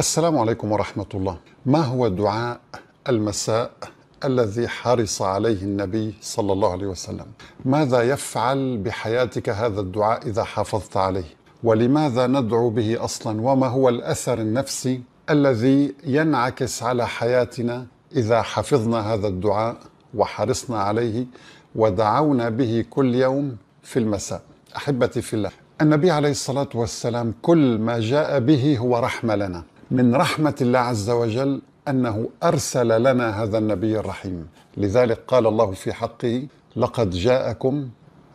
السلام عليكم ورحمة الله ما هو دعاء المساء الذي حرص عليه النبي صلى الله عليه وسلم ماذا يفعل بحياتك هذا الدعاء إذا حافظت عليه ولماذا ندعو به أصلا وما هو الأثر النفسي الذي ينعكس على حياتنا إذا حفظنا هذا الدعاء وحرصنا عليه ودعونا به كل يوم في المساء أحبتي في الله النبي عليه الصلاة والسلام كل ما جاء به هو رحمة لنا من رحمة الله عز وجل أنه أرسل لنا هذا النبي الرحيم لذلك قال الله في حقه لقد جاءكم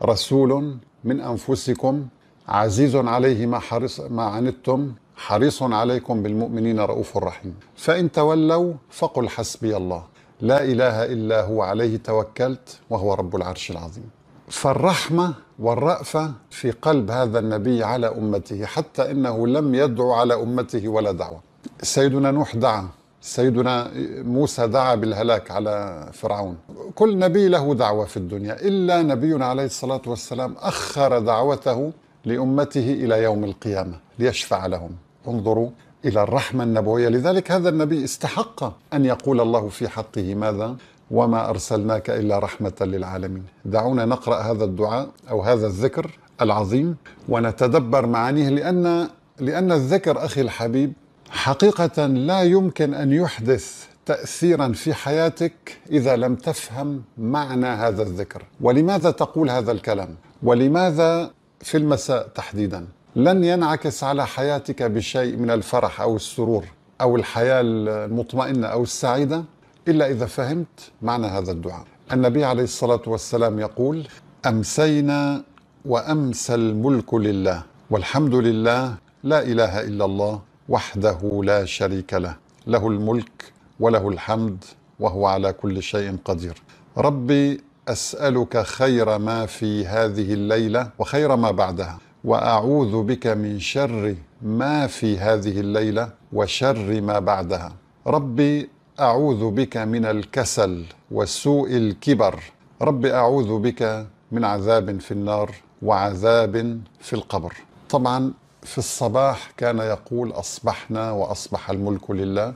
رسول من أنفسكم عزيز عليه ما, حرص ما عنتم حريص عليكم بالمؤمنين رؤوف رحيم فإن تولوا فقل حسبي الله لا إله إلا هو عليه توكلت وهو رب العرش العظيم فالرحمة والرأفة في قلب هذا النبي على أمته حتى إنه لم يدعو على أمته ولا دعوة سيدنا نوح دعا سيدنا موسى دعا بالهلاك على فرعون كل نبي له دعوة في الدنيا إلا نبينا عليه الصلاة والسلام أخر دعوته لأمته إلى يوم القيامة ليشفع لهم انظروا إلى الرحمة النبوية لذلك هذا النبي استحق أن يقول الله في حقه ماذا وما أرسلناك إلا رحمة للعالمين دعونا نقرأ هذا الدعاء أو هذا الذكر العظيم ونتدبر معانيه لأن لأن الذكر أخي الحبيب حقيقة لا يمكن أن يحدث تأثيرا في حياتك إذا لم تفهم معنى هذا الذكر ولماذا تقول هذا الكلام ولماذا في المساء تحديدا لن ينعكس على حياتك بشيء من الفرح أو السرور أو الحياة المطمئنة أو السعيدة إلا إذا فهمت معنى هذا الدعاء النبي عليه الصلاة والسلام يقول أمسينا وأمسى الملك لله والحمد لله لا إله إلا الله وحده لا شريك له له الملك وله الحمد وهو على كل شيء قدير ربي اسالك خير ما في هذه الليله وخير ما بعدها واعوذ بك من شر ما في هذه الليله وشر ما بعدها ربي اعوذ بك من الكسل وسوء الكبر ربي اعوذ بك من عذاب في النار وعذاب في القبر طبعا في الصباح كان يقول أصبحنا وأصبح الملك لله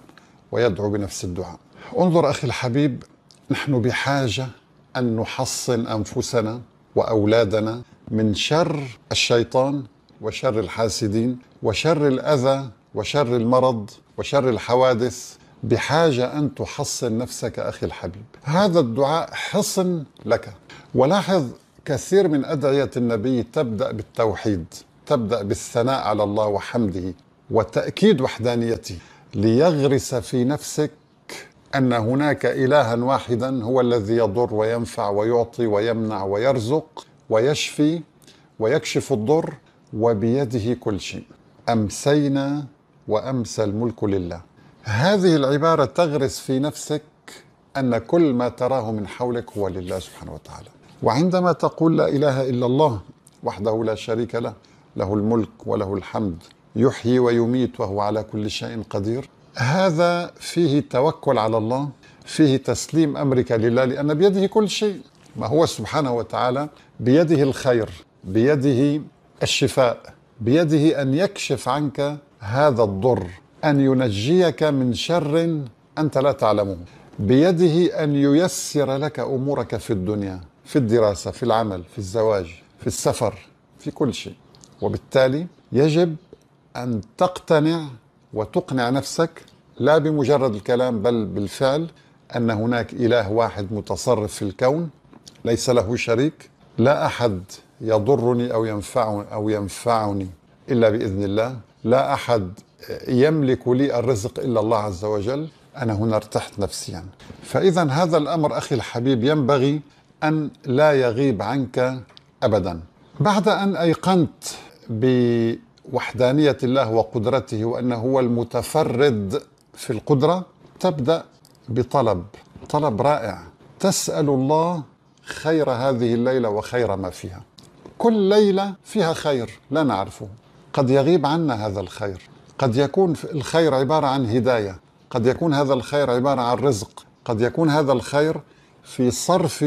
ويدعو بنفس الدعاء انظر أخي الحبيب نحن بحاجة أن نحصن أنفسنا وأولادنا من شر الشيطان وشر الحاسدين وشر الأذى وشر المرض وشر الحوادث بحاجة أن تحصن نفسك أخي الحبيب هذا الدعاء حصن لك ولاحظ كثير من أدعية النبي تبدأ بالتوحيد تبدا بالثناء على الله وحمده وتاكيد وحدانيته ليغرس في نفسك ان هناك الها واحدا هو الذي يضر وينفع ويعطي ويمنع ويرزق ويشفي ويكشف الضر وبيده كل شيء امسينا وامسى الملك لله هذه العباره تغرس في نفسك ان كل ما تراه من حولك هو لله سبحانه وتعالى وعندما تقول لا اله الا الله وحده لا شريك له له الملك وله الحمد يحيي ويميت وهو على كل شيء قدير هذا فيه توكل على الله فيه تسليم امرك لله لان بيده كل شيء ما هو سبحانه وتعالى بيده الخير بيده الشفاء بيده ان يكشف عنك هذا الضر ان ينجيك من شر انت لا تعلمه بيده ان ييسر لك امورك في الدنيا في الدراسه في العمل في الزواج في السفر في كل شيء وبالتالي يجب أن تقتنع وتقنع نفسك لا بمجرد الكلام بل بالفعل أن هناك إله واحد متصرف في الكون ليس له شريك لا أحد يضرني أو ينفعني أو ينفعني إلا بإذن الله لا أحد يملك لي الرزق إلا الله عز وجل أنا هنا ارتحت نفسيا فإذا هذا الأمر أخي الحبيب ينبغي أن لا يغيب عنك أبدا بعد أن أيقنت بوحدانية الله وقدرته وأنه هو المتفرد في القدرة تبدأ بطلب طلب رائع تسأل الله خير هذه الليلة وخير ما فيها كل ليلة فيها خير لا نعرفه قد يغيب عنا هذا الخير قد يكون الخير عبارة عن هداية قد يكون هذا الخير عبارة عن رزق قد يكون هذا الخير في صرف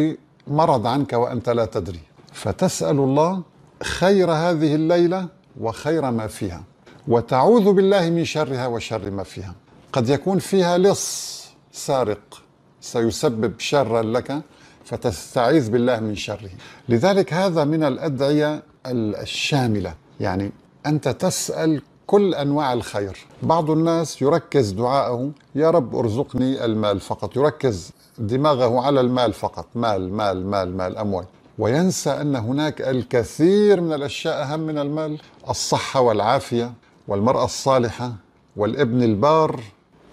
مرض عنك وأنت لا تدري فتسأل الله خير هذه الليله وخير ما فيها وتعوذ بالله من شرها وشر ما فيها قد يكون فيها لص سارق سيسبب شرا لك فتستعيذ بالله من شره لذلك هذا من الادعيه الشامله يعني انت تسال كل انواع الخير بعض الناس يركز دعاءه يا رب ارزقني المال فقط يركز دماغه على المال فقط مال مال مال مال اموال وينسى أن هناك الكثير من الأشياء أهم من المال الصحة والعافية والمرأة الصالحة والابن البار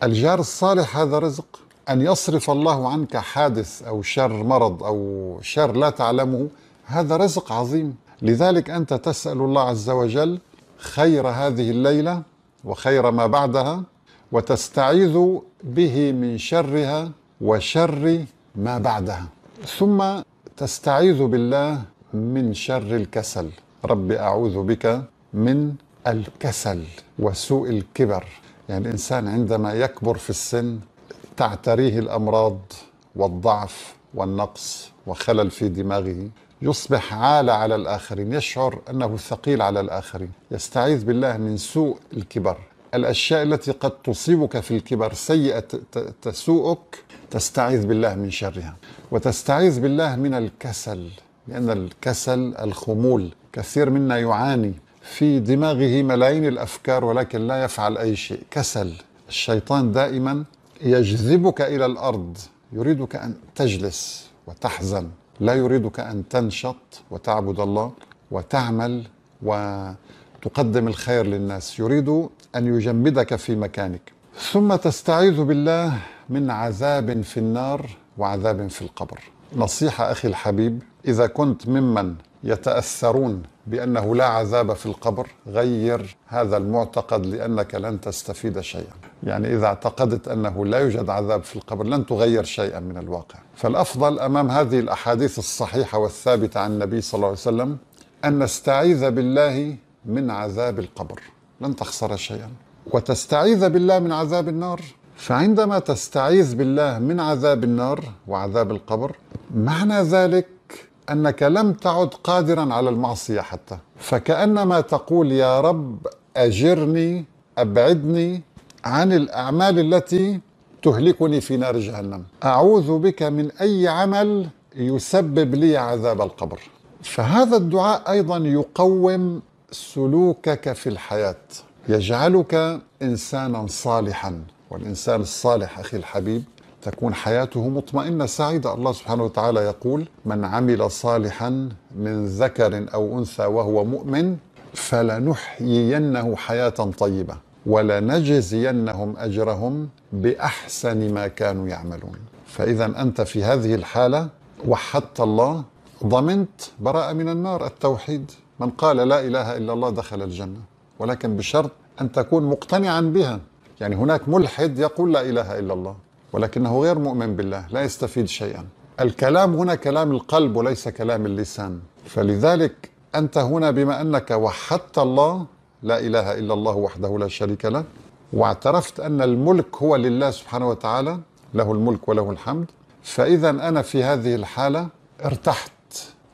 الجار الصالح هذا رزق أن يصرف الله عنك حادث أو شر مرض أو شر لا تعلمه هذا رزق عظيم لذلك أنت تسأل الله عز وجل خير هذه الليلة وخير ما بعدها وتستعيذ به من شرها وشر ما بعدها ثم تستعيذ بالله من شر الكسل ربي أعوذ بك من الكسل وسوء الكبر يعني الإنسان عندما يكبر في السن تعتريه الأمراض والضعف والنقص وخلل في دماغه يصبح عالة على الآخرين يشعر أنه ثقيل على الآخرين يستعيذ بالله من سوء الكبر الأشياء التي قد تصيبك في الكبر سيئة تسوءك تستعيذ بالله من شرها وتستعيذ بالله من الكسل لأن الكسل الخمول كثير منا يعاني في دماغه ملايين الأفكار ولكن لا يفعل أي شيء كسل الشيطان دائما يجذبك إلى الأرض يريدك أن تجلس وتحزن لا يريدك أن تنشط وتعبد الله وتعمل وتقدم الخير للناس يريد أن يجمدك في مكانك ثم تستعيذ بالله من عذاب في النار وعذاب في القبر نصيحة أخي الحبيب إذا كنت ممن يتأثرون بأنه لا عذاب في القبر غير هذا المعتقد لأنك لن تستفيد شيئا يعني إذا اعتقدت أنه لا يوجد عذاب في القبر لن تغير شيئا من الواقع فالأفضل أمام هذه الأحاديث الصحيحة والثابتة عن النبي صلى الله عليه وسلم أن نستعيذ بالله من عذاب القبر لن تخسر شيئا وتستعيذ بالله من عذاب النار فعندما تستعيذ بالله من عذاب النار وعذاب القبر معنى ذلك انك لم تعد قادرا على المعصيه حتى فكانما تقول يا رب اجرني ابعدني عن الاعمال التي تهلكني في نار جهنم اعوذ بك من اي عمل يسبب لي عذاب القبر فهذا الدعاء ايضا يقوم سلوكك في الحياه يجعلك انسانا صالحا والانسان الصالح اخي الحبيب تكون حياته مطمئنه سعيده الله سبحانه وتعالى يقول من عمل صالحا من ذكر او انثى وهو مؤمن فلنحيينه حياه طيبه ولنجزينهم اجرهم باحسن ما كانوا يعملون فاذا انت في هذه الحاله وحدت الله ضمنت براءه من النار التوحيد من قال لا إله إلا الله دخل الجنة ولكن بشرط أن تكون مقتنعا بها يعني هناك ملحد يقول لا إله إلا الله ولكنه غير مؤمن بالله لا يستفيد شيئا الكلام هنا كلام القلب وليس كلام اللسان فلذلك أنت هنا بما أنك وحدت الله لا إله إلا الله وحده لا شريك له واعترفت أن الملك هو لله سبحانه وتعالى له الملك وله الحمد فإذا أنا في هذه الحالة ارتحت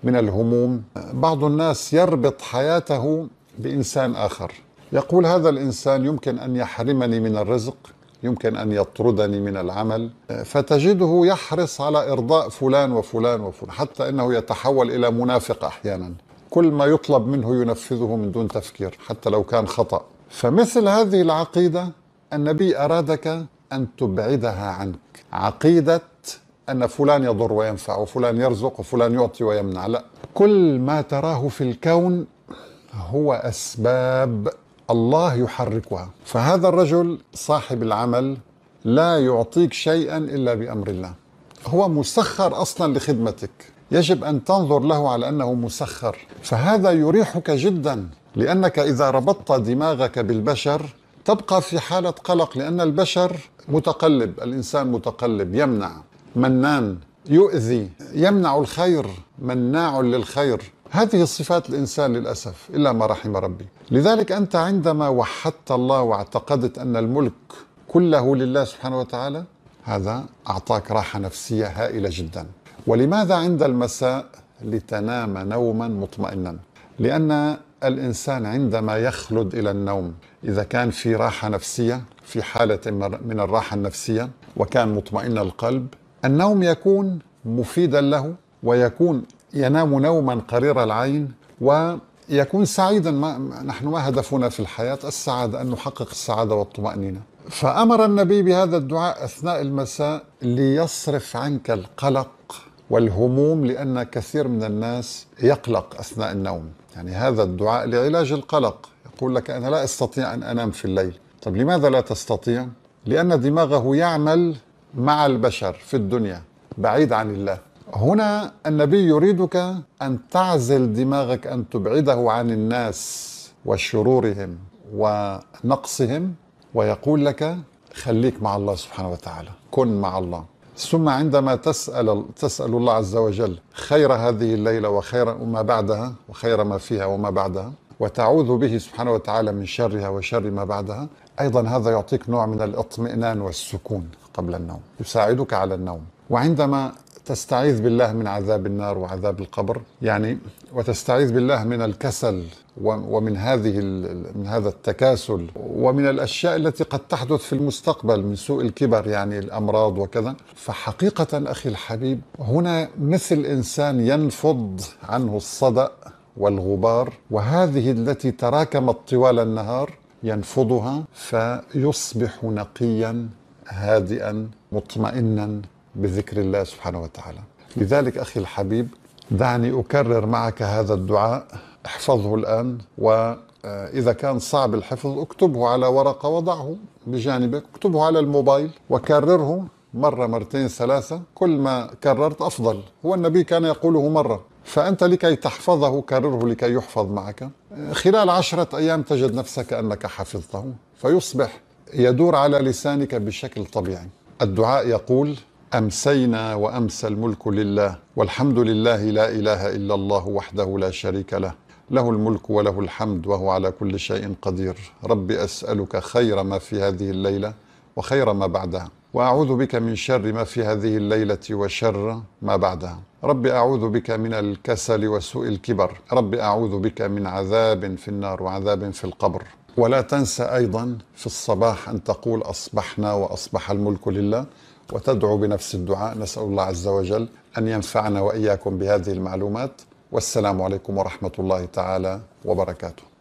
من الهموم بعض الناس يربط حياته بانسان اخر يقول هذا الانسان يمكن ان يحرمني من الرزق يمكن ان يطردني من العمل فتجده يحرص على ارضاء فلان وفلان وفلان حتى انه يتحول الى منافق احيانا كل ما يطلب منه ينفذه من دون تفكير حتى لو كان خطا فمثل هذه العقيده النبي ارادك ان تبعدها عنك عقيده أن فلان يضر وينفع وفلان يرزق وفلان يعطي ويمنع لا كل ما تراه في الكون هو أسباب الله يحركها فهذا الرجل صاحب العمل لا يعطيك شيئا إلا بأمر الله هو مسخر أصلا لخدمتك يجب أن تنظر له على أنه مسخر فهذا يريحك جدا لأنك إذا ربطت دماغك بالبشر تبقى في حالة قلق لأن البشر متقلب الإنسان متقلب يمنع منان يؤذي يمنع الخير مناع للخير هذه صفات الانسان للاسف الا ما رحم ربي لذلك انت عندما وحدت الله واعتقدت ان الملك كله لله سبحانه وتعالى هذا اعطاك راحه نفسيه هائله جدا ولماذا عند المساء لتنام نوما مطمئنا لان الانسان عندما يخلد الى النوم اذا كان في راحه نفسيه في حاله من الراحه النفسيه وكان مطمئن القلب النوم يكون مفيدا له ويكون ينام نوما قرير العين ويكون سعيدا ما نحن ما هدفنا في الحياة السعادة أن نحقق السعادة والطمأنينة فأمر النبي بهذا الدعاء أثناء المساء ليصرف عنك القلق والهموم لأن كثير من الناس يقلق أثناء النوم يعني هذا الدعاء لعلاج القلق يقول لك أنا لا أستطيع أن أنام في الليل طب لماذا لا تستطيع؟ لأن دماغه يعمل مع البشر في الدنيا بعيد عن الله هنا النبي يريدك ان تعزل دماغك ان تبعده عن الناس وشرورهم ونقصهم ويقول لك خليك مع الله سبحانه وتعالى كن مع الله ثم عندما تسأل تسأل الله عز وجل خير هذه الليلة وخير ما بعدها وخير ما فيها وما بعدها وتعوذ به سبحانه وتعالى من شرها وشر ما بعدها أيضا هذا يعطيك نوع من الاطمئنان والسكون قبل النوم يساعدك على النوم وعندما تستعيذ بالله من عذاب النار وعذاب القبر يعني وتستعيذ بالله من الكسل ومن هذه من هذا التكاسل ومن الاشياء التي قد تحدث في المستقبل من سوء الكبر يعني الامراض وكذا فحقيقه اخي الحبيب هنا مثل انسان ينفض عنه الصدأ والغبار وهذه التي تراكمت طوال النهار ينفضها فيصبح نقيا هادئا مطمئنا بذكر الله سبحانه وتعالى لذلك أخي الحبيب دعني أكرر معك هذا الدعاء احفظه الآن وإذا كان صعب الحفظ اكتبه على ورقة وضعه بجانبك اكتبه على الموبايل وكرره مرة مرتين ثلاثة كل ما كررت أفضل هو النبي كان يقوله مرة فأنت لكي تحفظه كرره لكي يحفظ معك خلال عشرة أيام تجد نفسك أنك حفظته فيصبح يدور على لسانك بشكل طبيعي الدعاء يقول امسينا وامسى الملك لله والحمد لله لا اله الا الله وحده لا شريك له له الملك وله الحمد وهو على كل شيء قدير رب اسالك خير ما في هذه الليله وخير ما بعدها واعوذ بك من شر ما في هذه الليله وشر ما بعدها رب اعوذ بك من الكسل وسوء الكبر رب اعوذ بك من عذاب في النار وعذاب في القبر ولا تنسى أيضا في الصباح أن تقول أصبحنا وأصبح الملك لله وتدعو بنفس الدعاء نسأل الله عز وجل أن ينفعنا وإياكم بهذه المعلومات والسلام عليكم ورحمة الله تعالى وبركاته